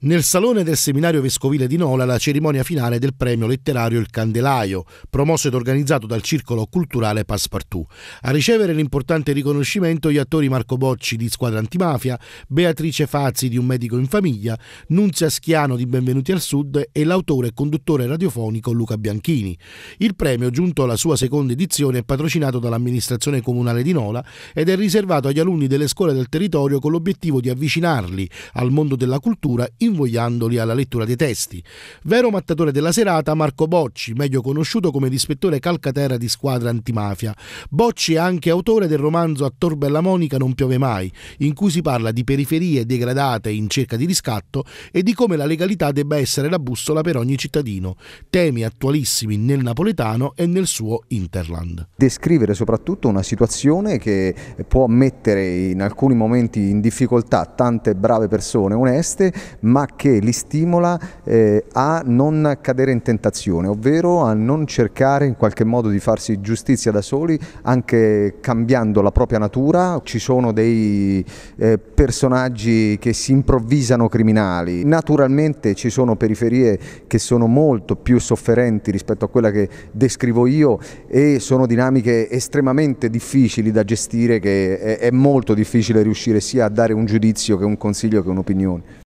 Nel salone del seminario vescovile di Nola la cerimonia finale del premio letterario Il Candelaio, promosso ed organizzato dal Circolo Culturale Passepartout. A ricevere l'importante riconoscimento gli attori Marco Bocci di Squadra Antimafia, Beatrice Fazzi di Un Medico in Famiglia, Nunzia Schiano di Benvenuti al Sud e l'autore e conduttore radiofonico Luca Bianchini. Il premio, giunto alla sua seconda edizione, è patrocinato dall'amministrazione comunale di Nola ed è riservato agli alunni delle scuole del territorio con l'obiettivo di avvicinarli al mondo della cultura in invogliandoli alla lettura dei testi. Vero mattatore della serata, Marco Bocci, meglio conosciuto come l'ispettore Calcaterra di squadra antimafia. Bocci è anche autore del romanzo A Torbella Monica non piove mai, in cui si parla di periferie degradate in cerca di riscatto e di come la legalità debba essere la bussola per ogni cittadino, temi attualissimi nel napoletano e nel suo interland. Descrivere soprattutto una situazione che può mettere in alcuni momenti in difficoltà tante brave persone oneste, ma ma che li stimola eh, a non cadere in tentazione, ovvero a non cercare in qualche modo di farsi giustizia da soli, anche cambiando la propria natura. Ci sono dei eh, personaggi che si improvvisano criminali, naturalmente ci sono periferie che sono molto più sofferenti rispetto a quella che descrivo io e sono dinamiche estremamente difficili da gestire che è, è molto difficile riuscire sia a dare un giudizio che un consiglio che un'opinione.